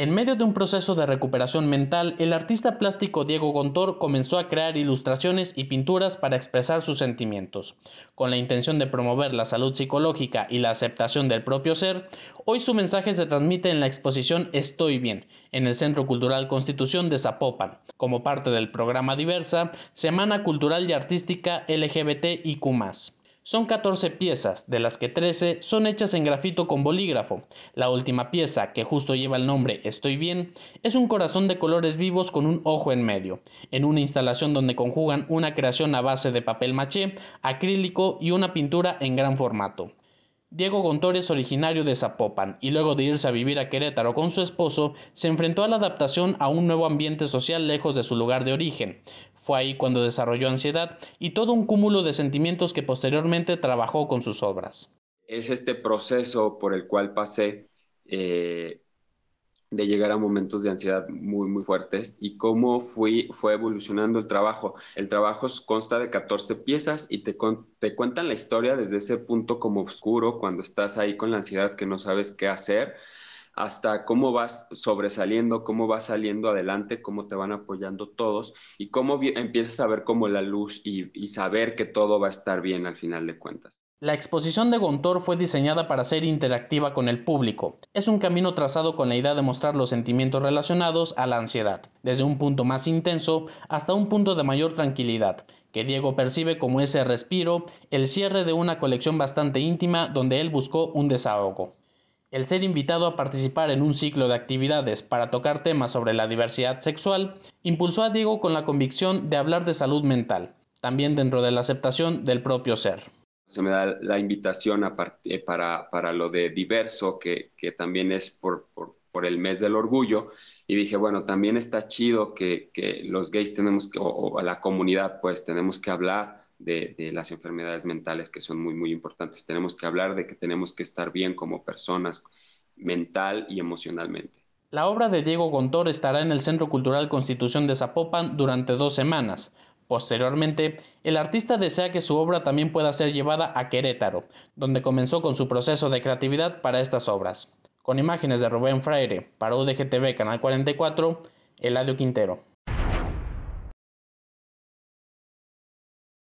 En medio de un proceso de recuperación mental, el artista plástico Diego Gontor comenzó a crear ilustraciones y pinturas para expresar sus sentimientos. Con la intención de promover la salud psicológica y la aceptación del propio ser, hoy su mensaje se transmite en la exposición Estoy bien, en el Centro Cultural Constitución de Zapopan, como parte del programa Diversa, Semana Cultural y Artística LGBT y Q+. Son 14 piezas, de las que 13 son hechas en grafito con bolígrafo. La última pieza, que justo lleva el nombre Estoy bien, es un corazón de colores vivos con un ojo en medio, en una instalación donde conjugan una creación a base de papel maché, acrílico y una pintura en gran formato. Diego Gontores, originario de Zapopan y luego de irse a vivir a Querétaro con su esposo, se enfrentó a la adaptación a un nuevo ambiente social lejos de su lugar de origen. Fue ahí cuando desarrolló ansiedad y todo un cúmulo de sentimientos que posteriormente trabajó con sus obras. Es este proceso por el cual pasé eh, de llegar a momentos de ansiedad muy, muy fuertes y cómo fui, fue evolucionando el trabajo. El trabajo consta de 14 piezas y te, te cuentan la historia desde ese punto como oscuro, cuando estás ahí con la ansiedad que no sabes qué hacer, hasta cómo vas sobresaliendo, cómo vas saliendo adelante, cómo te van apoyando todos y cómo empiezas a ver como la luz y, y saber que todo va a estar bien al final de cuentas. La exposición de Gontor fue diseñada para ser interactiva con el público. Es un camino trazado con la idea de mostrar los sentimientos relacionados a la ansiedad, desde un punto más intenso hasta un punto de mayor tranquilidad, que Diego percibe como ese respiro, el cierre de una colección bastante íntima donde él buscó un desahogo. El ser invitado a participar en un ciclo de actividades para tocar temas sobre la diversidad sexual impulsó a Diego con la convicción de hablar de salud mental, también dentro de la aceptación del propio ser. Se me da la invitación eh, para, para, lo de diverso, que, también es por, el mes del orgullo, y dije, bueno, también está chido que, los gays tenemos que, o, o la comunidad, pues tenemos que hablar de, las enfermedades mentales que son muy, muy importantes. Tenemos que hablar de que tenemos que estar bien como personas, mental y emocionalmente. La obra de Diego Gontor estará en el Centro Cultural Constitución de Zapopan durante dos semanas. Posteriormente, el artista desea que su obra también pueda ser llevada a Querétaro, donde comenzó con su proceso de creatividad para estas obras. Con imágenes de Rubén Fraire, para UDGTV Canal 44, Eladio Quintero.